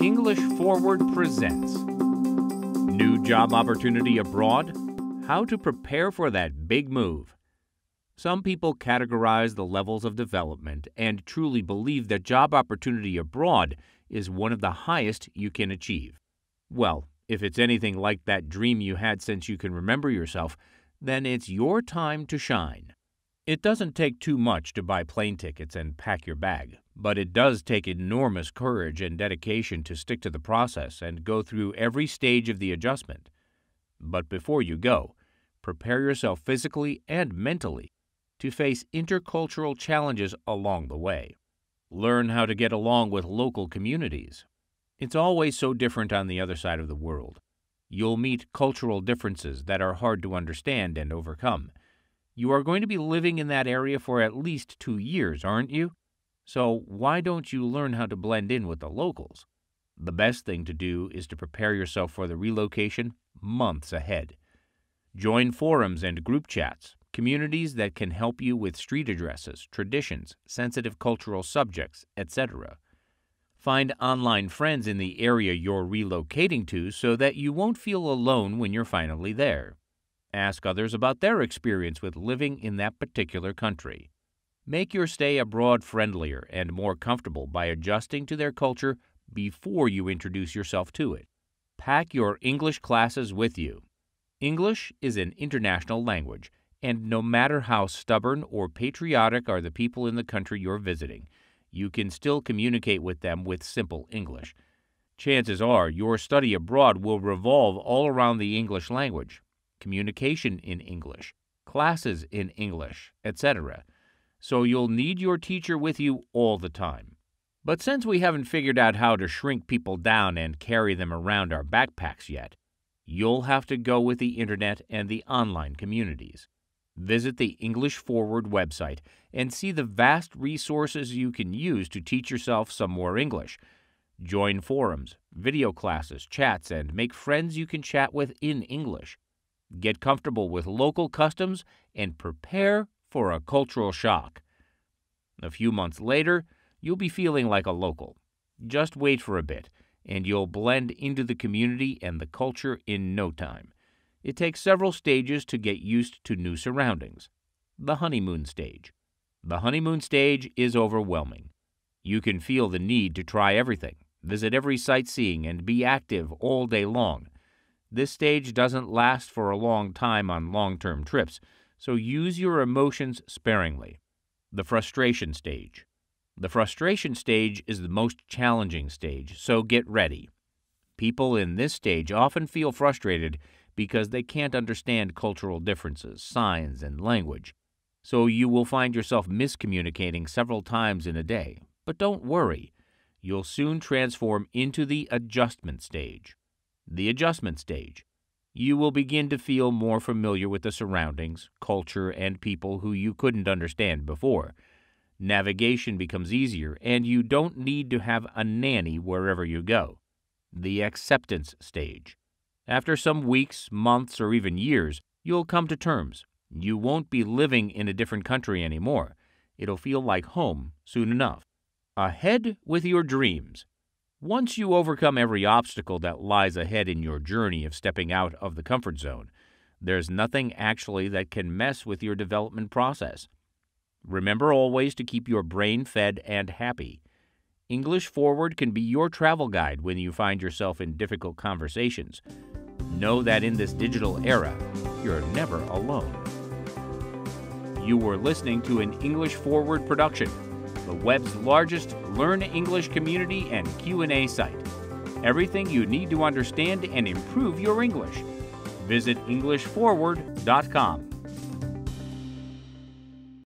English Forward presents New job opportunity abroad? How to prepare for that big move. Some people categorize the levels of development and truly believe that job opportunity abroad is one of the highest you can achieve. Well, if it's anything like that dream you had since you can remember yourself, then it's your time to shine. It doesn't take too much to buy plane tickets and pack your bag, but it does take enormous courage and dedication to stick to the process and go through every stage of the adjustment. But before you go, prepare yourself physically and mentally to face intercultural challenges along the way. Learn how to get along with local communities. It's always so different on the other side of the world. You'll meet cultural differences that are hard to understand and overcome you are going to be living in that area for at least two years, aren't you? So why don't you learn how to blend in with the locals? The best thing to do is to prepare yourself for the relocation months ahead. Join forums and group chats, communities that can help you with street addresses, traditions, sensitive cultural subjects, etc. Find online friends in the area you're relocating to so that you won't feel alone when you're finally there. Ask others about their experience with living in that particular country. Make your stay abroad friendlier and more comfortable by adjusting to their culture before you introduce yourself to it. Pack your English classes with you. English is an international language, and no matter how stubborn or patriotic are the people in the country you're visiting, you can still communicate with them with simple English. Chances are your study abroad will revolve all around the English language, communication in English, classes in English, etc. So you'll need your teacher with you all the time. But since we haven't figured out how to shrink people down and carry them around our backpacks yet, you'll have to go with the internet and the online communities. Visit the English Forward website and see the vast resources you can use to teach yourself some more English. Join forums, video classes, chats, and make friends you can chat with in English. Get comfortable with local customs and prepare for a cultural shock. A few months later, you'll be feeling like a local. Just wait for a bit, and you'll blend into the community and the culture in no time. It takes several stages to get used to new surroundings. The honeymoon stage. The honeymoon stage is overwhelming. You can feel the need to try everything, visit every sightseeing, and be active all day long. This stage doesn't last for a long time on long term trips, so use your emotions sparingly. The frustration stage. The frustration stage is the most challenging stage, so get ready. People in this stage often feel frustrated because they can't understand cultural differences, signs, and language. So you will find yourself miscommunicating several times in a day. But don't worry, you'll soon transform into the adjustment stage the adjustment stage. You will begin to feel more familiar with the surroundings, culture, and people who you couldn't understand before. Navigation becomes easier, and you don't need to have a nanny wherever you go. The acceptance stage. After some weeks, months, or even years, you'll come to terms. You won't be living in a different country anymore. It'll feel like home soon enough. Ahead with your dreams. Once you overcome every obstacle that lies ahead in your journey of stepping out of the comfort zone, there's nothing actually that can mess with your development process. Remember always to keep your brain fed and happy. English Forward can be your travel guide when you find yourself in difficult conversations. Know that in this digital era, you're never alone. You were listening to an English Forward production the web's largest Learn English community and Q&A site. Everything you need to understand and improve your English. Visit englishforward.com.